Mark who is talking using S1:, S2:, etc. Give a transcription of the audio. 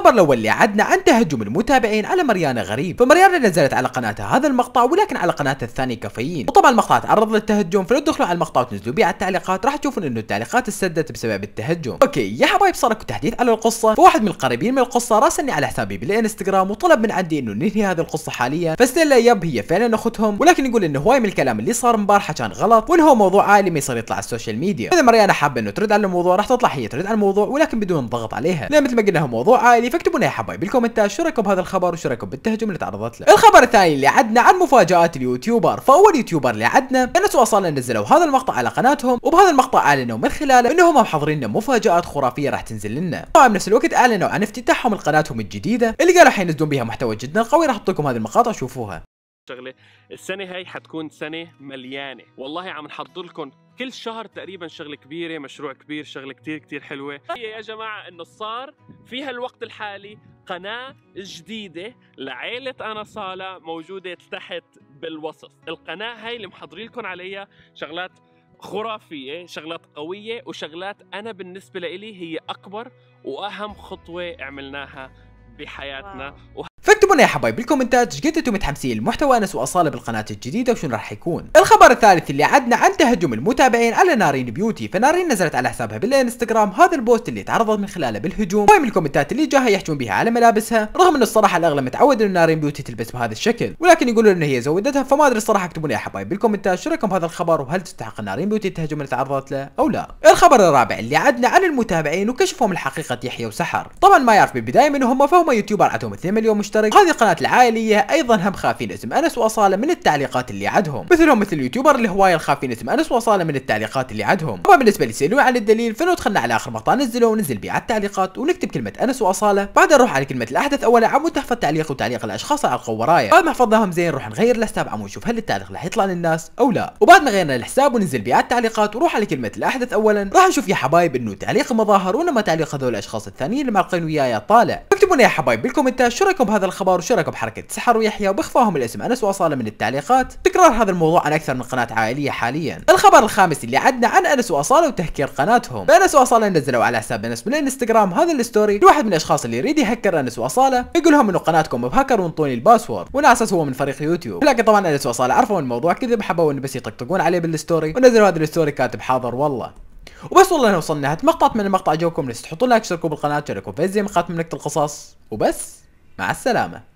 S1: الخبر الاول اللي عدنا عن تهجم المتابعين على مريانا غريب فمريانا نزلت على قناتها هذا المقطع ولكن على قناتها الثانيه كافيين وطبعا المقطع تعرض للتهجم فلو تدخلوا على المقطع وتنزلوا بيه على التعليقات راح تشوفون انه التعليقات السدت بسبب التهجم اوكي يا حبايب صار اكو تحديث على القصه فواحد من القريبين من القصه راسلني على حسابي بالانستغرام وطلب من عندي انه ننهي هذه القصه حاليا فستيلا يب هي فعلا اختهم ولكن يقول انه هواي من الكلام اللي صار امبارحه كان غلط وانه هو موضوع ما يصير يطلع على السوشيال ميديا اذا مريانا حابه انه ترد على الموضوع راح تطلع هي ترد على الموضوع ولكن بدون ضغط عليها لان مثل ما قلنا هو موضوع عائلي فاكتبوا لنا يا حبايب بالكومنتات شو رايكم بهذا الخبر وشو رايكم بالتهجم اللي تعرضت له الخبر الثاني اللي عدنا عن مفاجات اليوتيوبر فاول يوتيوبر اللي عدنا كانت واصلنا نزلوا هذا المقطع على قناتهم وبهذا المقطع اعلنوا من خلاله انهم محضرين لنا مفاجات خرافيه راح تنزل لنا بنفس الوقت اعلنوا عن افتتاحهم لقناتهم الجديده اللي قالوا حينزلون بها محتوى جدا قوي راح احط لكم هذه المقاطع شوفوها
S2: شغله السنه هاي حتكون سنه مليانه والله عم نحضر لكم كل شهر تقريبا شغله كبيره مشروع كبير شغله كثير كثير حلوه هي يا جماعه انه صار في هالوقت الحالي قناة جديدة لعيلة أنا صالة موجودة تحت بالوصف القناة هاي اللي محضرين لكم عليها شغلات خرافية شغلات قوية وشغلات أنا بالنسبة لي هي أكبر وأهم خطوة عملناها بحياتنا
S1: اكتبوا يا حبايب بالكومنتات ايش قد انتم متحمسين لمحتوى انس واصاله بالقناه الجديده وشنو راح يكون الخبر الثالث اللي عدنا عن تهجم المتابعين على نارين بيوتي فنارين نزلت على حسابها بالانستغرام هذا البوست اللي تعرضت من خلاله بالهجوم من الكومنتات اللي جاها يحجون بها على ملابسها رغم انه الصراحه الاغلب متعود انه نارين بيوتي تلبس بهذا الشكل ولكن يقولون ان هي زودتها فما ادري الصراحه اكتبوا يا حبايب بالكومنتات شو رايكم بهذا الخبر وهل تستحق نارين بيوتي التهجم اللي تعرضت له او لا الخبر الرابع اللي عدنا عن المتابعين وكشفهم الحقيقه يحيى وسحر طبعا ما يعرف بالبدايه من هم فهم يوتيوبر عندهم 2 مليون مشترك هذه قناة العائلية أيضا هم خافين اسم أنس وأصالة من التعليقات اللي عدهم مثلهم مثل اليوتيوبر اللي هواية الخافين اسم أنس وأصالة من التعليقات اللي عدهم أما بالنسبة لي سألوه عن الدليل فلو دخلنا على آخر مقطع نزله وننزل بيع على التعليقات ونكتب كلمة أنس وأصالة بعدها نروح على كلمة الأحدث أولا عمود تحفظ تعليق وتعليق الأشخاص على القوة بعد ما حفظناهم زين نروح نغير الحساب عمود نشوف هل التعليق راح يطلع للناس أو لا وبعد ما غيرنا الحساب وننزل بيع على التعليقات وروح على كلمة الأحدث أولا راح نشوف يا حبايب إنه تعليق مظاهر وإنما تعليق هذول الأشخاص الثانيين اللي معلقين وياي طالع اكتبوا لنا يا حبايب بالكومنتات شو رأيكم بهذا الخ... الخبر وشاركوا بحركة سحر ويحيى وبخفاهم الاسم أنس وأصالة من التعليقات تكرار هذا الموضوع عن أكثر من قناة عائلية حاليا الخبر الخامس اللي عدنا عن أنس وأصالة وتهكير قناتهم انس وأصالة نزلوا على حساب أنس من الانستغرام هذا الستوري لواحد من الأشخاص اللي يريد يهكر أنس وأصالة يقول لهم إنه قناتكم بهكر وانطوني الباسورد وناسس هو من فريق يوتيوب لكن طبعا أنس وأصالة عرفوا الموضوع كذب حبوا إنه بس يطقطقون عليه بالستوري ونزلوا هذا الستوري كاتب حاضر والله وبس والله وصلنا نهاية مقطع من المقطع جوكم لا تنسوا تحطوا لايك تشتركوا بالقناه تشاركوا في زي مقاطع ملكه القصص وبس مع السلامة